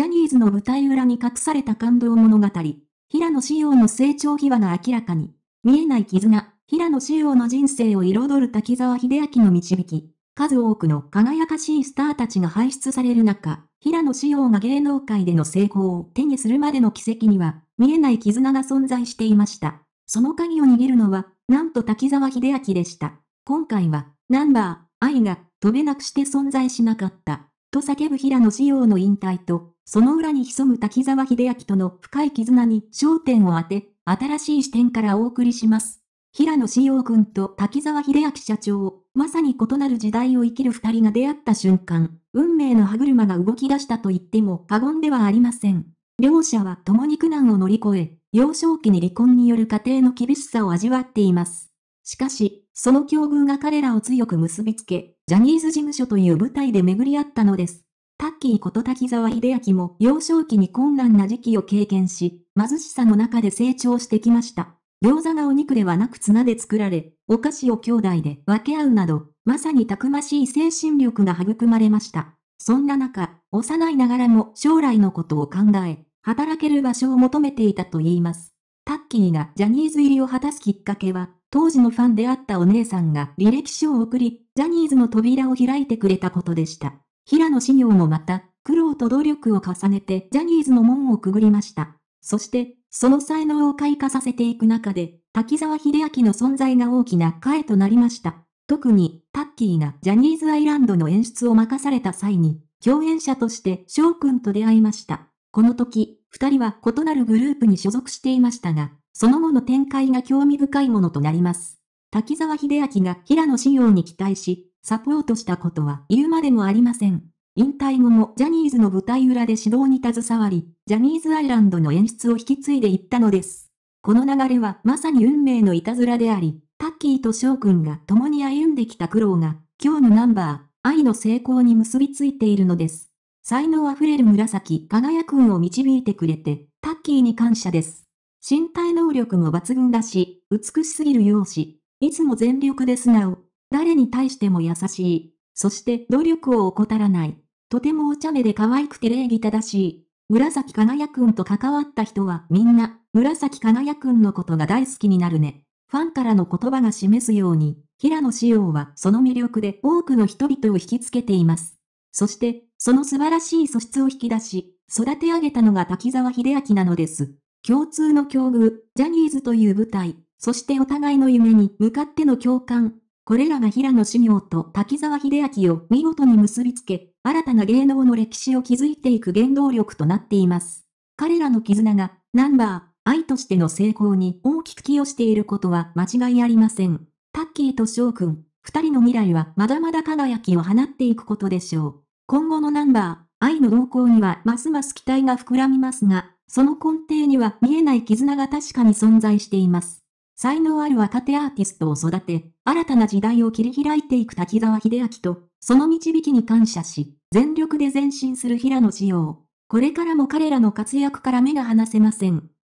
ジャニーズの舞台裏に隠された感動物語、平野紫耀の成長秘話が明らかに、見えない絆、平野紫耀の人生を彩る滝沢秀明の導き、数多くの輝かしいスターたちが輩出される中、平野紫耀が芸能界での成功を手にするまでの奇跡には、見えない絆が存在していました。その鍵を握るのは、なんと滝沢秀明でした。今回は、ナンバー、愛が、飛べなくして存在しなかった。と叫ぶ平野紫耀の引退と、その裏に潜む滝沢秀明との深い絆に焦点を当て、新しい視点からお送りします。平野紫耀君と滝沢秀明社長、まさに異なる時代を生きる二人が出会った瞬間、運命の歯車が動き出したと言っても過言ではありません。両者は共に苦難を乗り越え、幼少期に離婚による家庭の厳しさを味わっています。しかし、その境遇が彼らを強く結びつけ、ジャニーズ事務所という舞台で巡り合ったのです。タッキーこと滝沢秀明も幼少期に困難な時期を経験し、貧しさの中で成長してきました。餃子がお肉ではなく綱で作られ、お菓子を兄弟で分け合うなど、まさにたくましい精神力が育まれました。そんな中、幼いながらも将来のことを考え、働ける場所を求めていたと言います。タッキーがジャニーズ入りを果たすきっかけは、当時のファンであったお姉さんが履歴書を送り、ジャニーズの扉を開いてくれたことでした。平野紫耀もまた、苦労と努力を重ねてジャニーズの門をくぐりました。そして、その才能を開花させていく中で、滝沢秀明の存在が大きな替えとなりました。特に、タッキーがジャニーズアイランドの演出を任された際に、共演者として翔くんと出会いました。この時、二人は異なるグループに所属していましたが、その後の展開が興味深いものとなります。滝沢秀明が平野紫耀に期待し、サポートしたことは言うまでもありません。引退後もジャニーズの舞台裏で指導に携わり、ジャニーズアイランドの演出を引き継いでいったのです。この流れはまさに運命のいたずらであり、タッキーと翔くんが共に歩んできた苦労が、今日のナンバー、愛の成功に結びついているのです。才能あふれる紫、輝くんを導いてくれて、タッキーに感謝です。身体能力も抜群だし、美しすぎる容姿。いつも全力で素直。誰に対しても優しい。そして努力を怠らない。とてもお茶目で可愛くて礼儀正しい。紫輝くんと関わった人はみんな、紫輝くんのことが大好きになるね。ファンからの言葉が示すように、平野紫耀はその魅力で多くの人々を引きつけています。そして、その素晴らしい素質を引き出し、育て上げたのが滝沢秀明なのです。共通の境遇、ジャニーズという舞台、そしてお互いの夢に向かっての共感。これらが平野修行と滝沢秀明を見事に結びつけ、新たな芸能の歴史を築いていく原動力となっています。彼らの絆が、ナンバー、愛としての成功に大きく寄与していることは間違いありません。タッキーと翔くん、二人の未来はまだまだ輝きを放っていくことでしょう。今後のナンバー、愛の動向にはますます期待が膨らみますが、その根底には見えない絆が確かに存在しています。才能ある若手アーティストを育て、新たな時代を切り開いていく滝沢秀明と、その導きに感謝し、全力で前進する平野紫耀。これからも彼らの活躍から目が離せません。